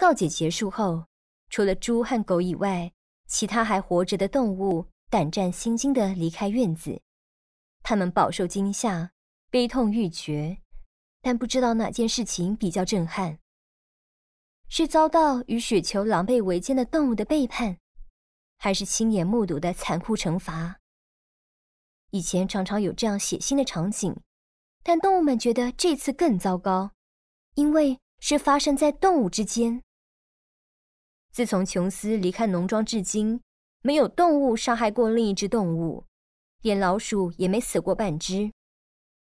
告解结束后，除了猪和狗以外，其他还活着的动物胆战心惊地离开院子。他们饱受惊吓，悲痛欲绝，但不知道哪件事情比较震撼：是遭到与雪球狼狈为奸的动物的背叛，还是亲眼目睹的残酷惩罚？以前常常有这样血腥的场景，但动物们觉得这次更糟糕，因为是发生在动物之间。自从琼斯离开农庄至今，没有动物伤害过另一只动物，连老鼠也没死过半只。